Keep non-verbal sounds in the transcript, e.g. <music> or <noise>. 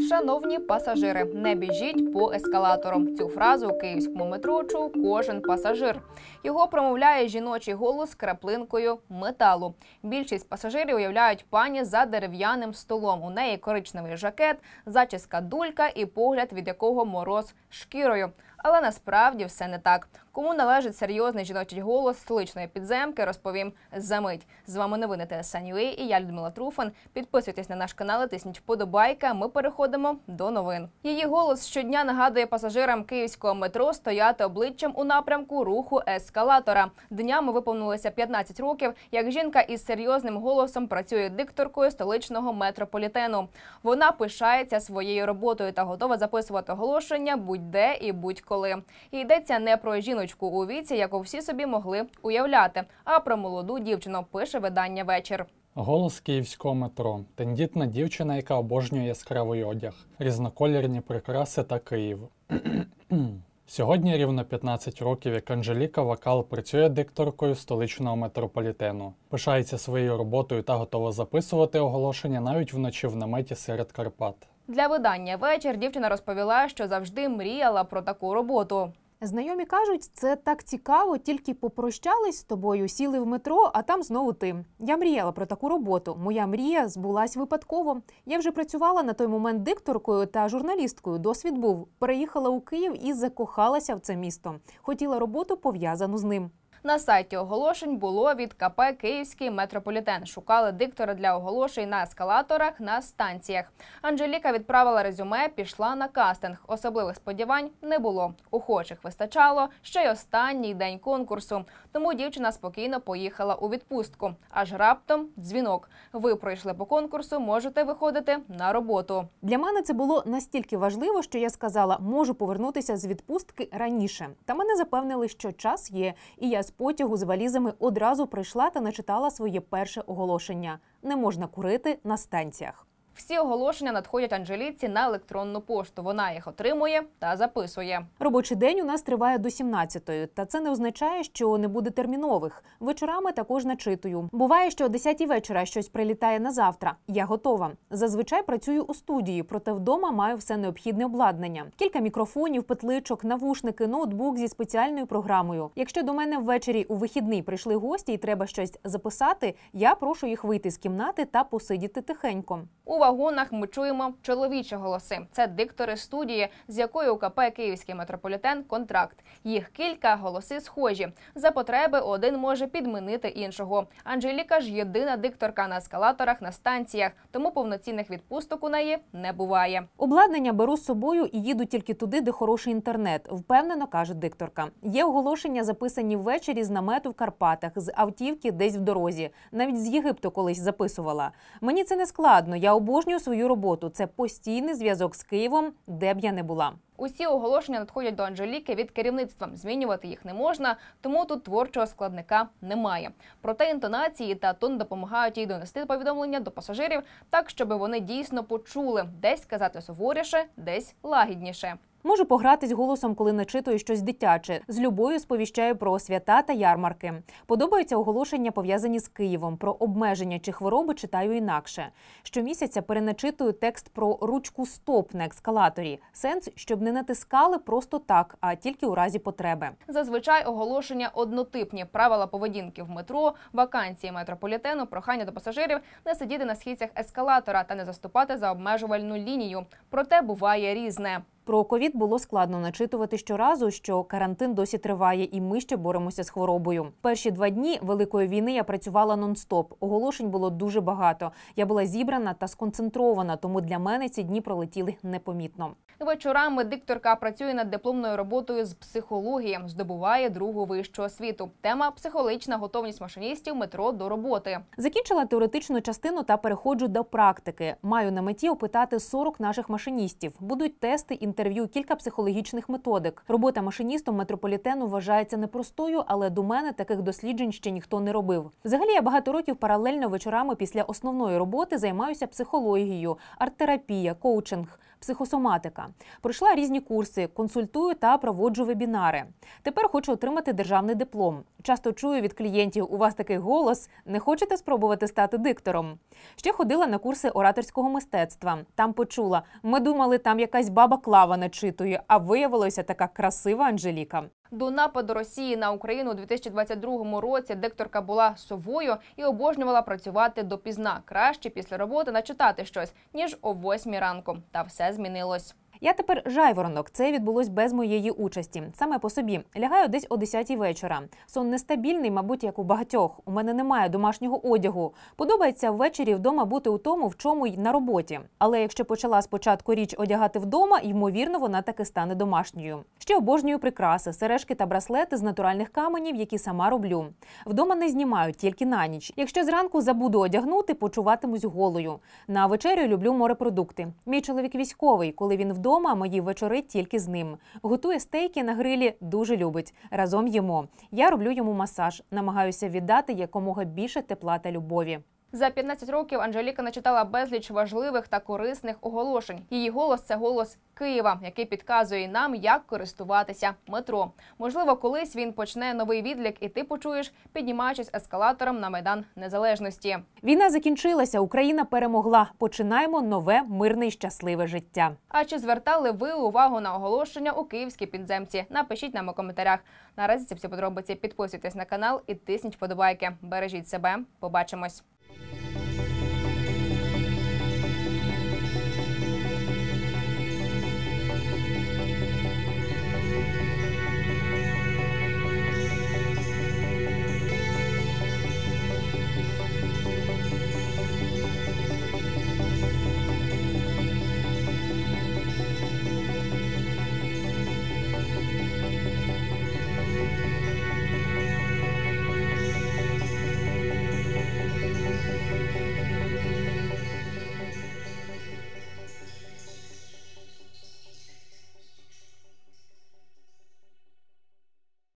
Шановні пасажири, не біжіть по ескалатору. Цю фразу у київському метро чув кожен пасажир. Його промовляє жіночий голос краплинкою металу. Більшість пасажирів уявляють пані за дерев'яним столом. У неї коричневий жакет, зачіска дулька і погляд, від якого мороз шкірою. Але насправді все не так. Кому належить серйозний жіночий голос столичної підземки, розповім за мить. З вами новини ТСНЮА і я Людмила Труфан. Підписуйтесь на наш канал, тисніть вподобайка. Ми переходимо до новин. Її голос щодня нагадує пасажирам київського метро стояти обличчям у напрямку руху ескалатора. Днями виповнилося 15 років. Як жінка із серйозним голосом працює дикторкою столичного метрополітену. Вона пишається своєю роботою та готова записувати оголошення будь-де і будь коли. І йдеться не про жіночку у віці, яку всі собі могли уявляти, а про молоду дівчину пише видання вечір. Голос київського метро, тендітна дівчина, яка обожнює яскравий одяг, різнокольорні прикраси та Київ. <clears throat> Сьогодні рівно 15 років, як Анжеліка Вакал працює дикторкою столичного метрополітену, пишається своєю роботою та готова записувати оголошення навіть вночі в наметі серед Карпат. Для видання вечір дівчина розповіла, що завжди мріяла про таку роботу. Знайомі кажуть, це так цікаво, тільки попрощались з тобою, сіли в метро, а там знову ти. Я мріяла про таку роботу. Моя мрія збулась випадково. Я вже працювала на той момент дикторкою та журналісткою. Досвід був. Переїхала у Київ і закохалася в це місто. Хотіла роботу пов'язану з ним. На сайті оголошень було від КП Київський метрополітен. Шукали диктора для оголошень на ескалаторах на станціях. Анжеліка відправила резюме, пішла на кастинг. Особливих сподівань не було. Охочих вистачало ще й останній день конкурсу. Тому дівчина спокійно поїхала у відпустку. Аж раптом дзвінок. Ви пройшли по конкурсу, можете виходити на роботу. Для мене це було настільки важливо, що я сказала, можу повернутися з відпустки раніше. Та мене запевнили, що час є, і я без потягу з валізами одразу прийшла та начитала своє перше оголошення: не можна курити на станціях. Всі оголошення надходять Анжеліці на електронну пошту. Вона їх отримує та записує. Робочий день у нас триває до 17-ї, та це не означає, що не буде термінових. Вечорами також начитую. Буває, що о 10-й вечора щось прилітає на завтра. Я готова. Зазвичай працюю у студії, проте вдома маю все необхідне обладнання. Кілька мікрофонів, петличок, навушники, ноутбук зі спеціальною програмою. Якщо до мене ввечері у вихідний прийшли гості і треба щось записати, я прошу їх вийти з кімнати та посидіти тихенько. Увага! вагонах ми чуємо чоловічі голоси. Це диктори студії, з якою КП Київський метрополітен контракт. Їх кілька голоси схожі. За потреби один може підмінити іншого. Анжеліка ж єдина дикторка на ескалаторах на станціях, тому повноцінних відпусток у неї не буває. Обладнання беру з собою і їду тільки туди, де хороший інтернет. Впевнено каже дикторка. Є оголошення, записані ввечері з намету в Карпатах, з автівки десь в дорозі. Навіть з Єгипту колись записувала. Мені це не складно. Я обожнюю обожнюю свою роботу. Це постійний зв'язок з Києвом, де б я не була. Усі оголошення надходять до Анжеліки від керівництва. Змінювати їх не можна, тому тут творчого складника немає. Проте інтонації та тон допомагають їй донести повідомлення до пасажирів так, щоб вони дійсно почули десь казати суворіше, десь лагідніше. Можу погратись голосом, коли начитую щось дитяче. З любою сповіщаю про свята та ярмарки. Подобаються оголошення, пов'язані з Києвом. Про обмеження чи хвороби читаю інакше. Щомісяця переначитую текст про ручку стоп на ескалаторі. Сенс, щоб не не натискали просто так, а тільки у разі потреби. Зазвичай оголошення однотипні правила поведінки в метро, вакансії метрополітену, прохання до пасажирів не сидіти на східцях ескалатора та не заступати за обмежувальну лінію. Проте буває різне. Про ковід було складно начитувати щоразу, що карантин досі триває, і ми ще боремося з хворобою. Перші два дні великої війни я працювала нон-стоп. Оголошень було дуже багато. Я була зібрана та сконцентрована, тому для мене ці дні пролетіли непомітно. Вечорами дикторка працює над дипломною роботою з психології, здобуває другу вищу освіту. Тема психологічна готовність машиністів метро до роботи. Закінчила теоретичну частину та переходжу до практики. Маю на меті опитати 40 наших машиністів. Будуть тести інтерв'ю інтерв'ю кілька психологічних методик. Робота машиністом метрополітену вважається непростою, але до мене таких досліджень ще ніхто не робив. Взагалі я багато років паралельно вечорами після основної роботи займаюся психологією, арт-терапія, коучинг психосоматика. Пройшла різні курси, консультую та проводжу вебінари. Тепер хочу отримати державний диплом. Часто чую від клієнтів: у вас такий голос. Не хочете спробувати стати диктором? Ще ходила на курси ораторського мистецтва. Там почула: ми думали, там якась баба клава начитує, а виявилося така красива Анжеліка. До нападу Росії на Україну у 2022 році дикторка була совою і обожнювала працювати допізна краще після роботи начитати щось ніж о восьмій ранку. Та все змінилось. Я тепер жайворонок. Це відбулось без моєї участі. Саме по собі лягаю десь о 10-й вечора. Сон нестабільний, мабуть, як у багатьох. У мене немає домашнього одягу. Подобається ввечері вдома бути у тому, в чому й на роботі. Але якщо почала спочатку річ одягати вдома, ймовірно, вона таки стане домашньою. Ще обожнюю прикраси, сережки та браслети з натуральних каменів, які сама роблю. Вдома не знімаю тільки на ніч. Якщо зранку забуду одягнути, почуватимусь голою. На вечерю люблю морепродукти. Мій чоловік військовий, коли він вдома. Вдома мої вечори тільки з ним. Готує стейки на грилі, дуже любить. Разом їмо. Я роблю йому масаж. Намагаюся віддати якомога більше тепла та любові. За 15 років Анжеліка начитала безліч важливих та корисних оголошень. Її голос це голос Києва, який підказує нам, як користуватися метро. Можливо, колись він почне новий відлік, і ти почуєш, піднімаючись ескалатором на майдан незалежності. Війна закінчилася, Україна перемогла. Починаємо нове мирне і щасливе життя. А чи звертали ви увагу на оголошення у київській підземці? Напишіть нам у коментарях. Наразі це всі подробиці. Підписуйтесь на канал і тисніть вподобайки. Бережіть себе. Побачимось.